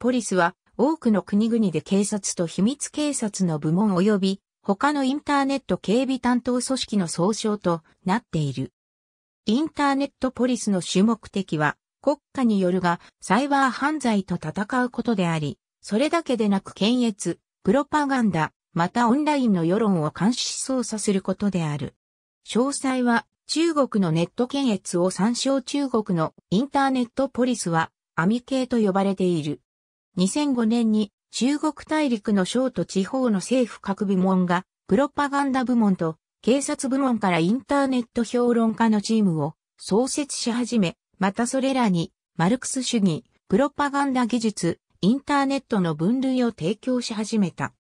ポリスは多くの国々で警察と秘密警察の部門及び他のインターネット警備担当組織の総称となっている。インターネットポリスの主目的は国家によるがサイバー犯罪と戦うことであり、それだけでなく検閲、プロパガンダ、またオンラインの世論を監視操作することである。詳細は中国のネット検閲を参照中国のインターネットポリスは網系と呼ばれている。2005年に中国大陸の省と地方の政府各部門がプロパガンダ部門と警察部門からインターネット評論家のチームを創設し始め、またそれらにマルクス主義、プロパガンダ技術、インターネットの分類を提供し始めた。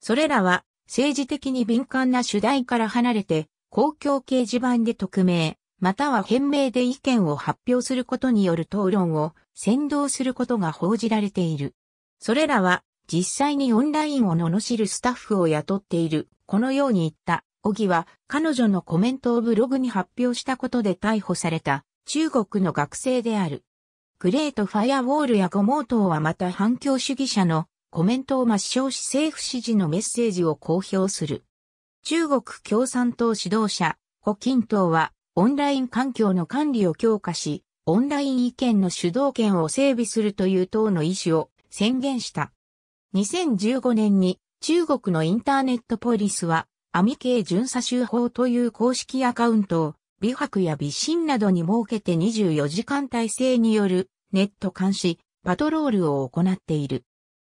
それらは政治的に敏感な主題から離れて公共掲示板で匿名、または変名で意見を発表することによる討論を先導することが報じられている。それらは実際にオンラインを罵るスタッフを雇っている。このように言った、小木は彼女のコメントをブログに発表したことで逮捕された中国の学生である。グレートファイアウォールやゴモートはまた反共主義者のコメントを抹消し政府支持のメッセージを公表する。中国共産党指導者、胡錦涛はオンライン環境の管理を強化し、オンライン意見の主導権を整備するという党の意思を宣言した。2015年に中国のインターネットポリスは、アミ系巡査集法という公式アカウントを、美白や微信などに設けて24時間体制によるネット監視、パトロールを行っている。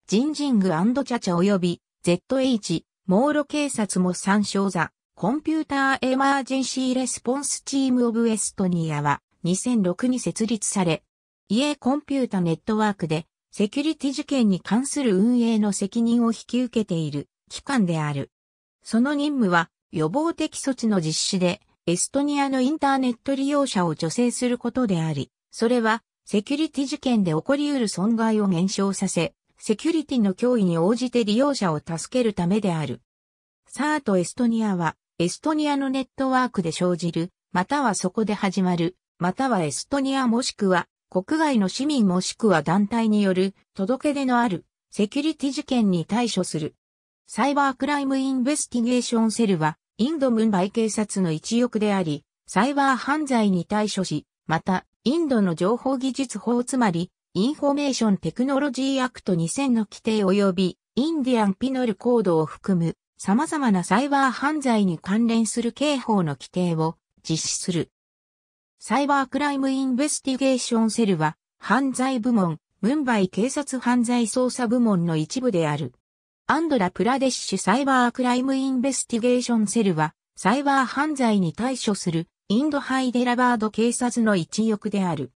ジンジングチャチャ及び ZH、モーロ警察も参照座、コンピューターエマージェンシーレスポンスチームオブエストニアは2006に設立され、家コンピュータネットワークでセキュリティ事件に関する運営の責任を引き受けている機関である。その任務は予防的措置の実施でエストニアのインターネット利用者を助成することであり、それはセキュリティ事件で起こり得る損害を減少させ、セキュリティの脅威に応じて利用者を助けるためである。サートエストニアはエストニアのネットワークで生じる、またはそこで始まる、またはエストニアもしくは、国外の市民もしくは団体による届け出のあるセキュリティ事件に対処する。サイバークライムインベスティゲーションセルはインドムンバイ警察の一翼であり、サイバー犯罪に対処し、また、インドの情報技術法つまり、インフォメーションテクノロジーアクト2000の規定及び、インディアンピノルコードを含む様々なサイバー犯罪に関連する刑法の規定を実施する。サイバークライムインベスティゲーションセルは、犯罪部門、ムンバイ警察犯罪捜査部門の一部である。アンドラ・プラデッシュサイバークライムインベスティゲーションセルは、サイバー犯罪に対処するインドハイデラバード警察の一翼である。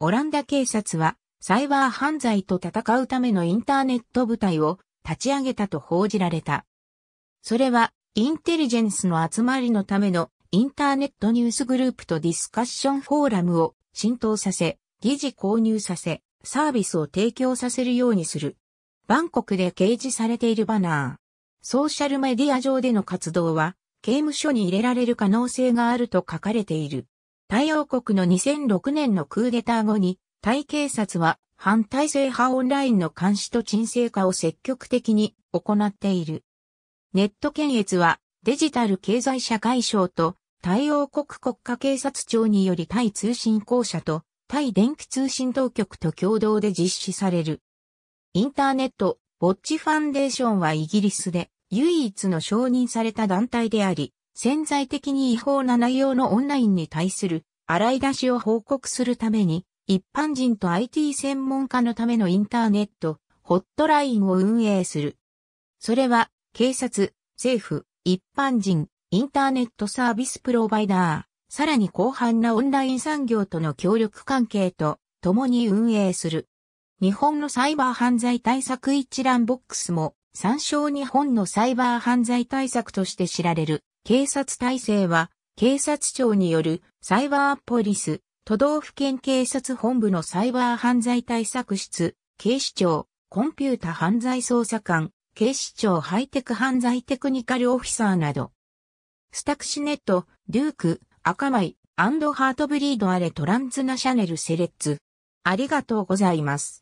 オランダ警察は、サイバー犯罪と戦うためのインターネット部隊を立ち上げたと報じられた。それは、インテリジェンスの集まりのためのインターネットニュースグループとディスカッションフォーラムを浸透させ、疑似購入させ、サービスを提供させるようにする。バンコクで掲示されているバナー。ソーシャルメディア上での活動は、刑務所に入れられる可能性があると書かれている。太陽国の2006年のクーデター後に、タイ警察は反体制派オンラインの監視と沈静化を積極的に行っている。ネット検閲はデジタル経済社会省と対応国国家警察庁により対通信公社と対電気通信当局と共同で実施される。インターネット、ウォッチファンデーションはイギリスで唯一の承認された団体であり、潜在的に違法な内容のオンラインに対する洗い出しを報告するために、一般人と IT 専門家のためのインターネット、ホットラインを運営する。それは警察、政府、一般人、インターネットサービスプロバイダー、さらに広範なオンライン産業との協力関係と共に運営する。日本のサイバー犯罪対策一覧ボックスも参照日本のサイバー犯罪対策として知られる警察体制は警察庁によるサイバーポリス、都道府県警察本部のサイバー犯罪対策室、警視庁、コンピュータ犯罪捜査官、警視庁ハイテク犯罪テクニカルオフィサーなど、スタクシネット、デューク、赤舞、アンドハートブリードアレトランツナシャネルセレッツ。ありがとうございます。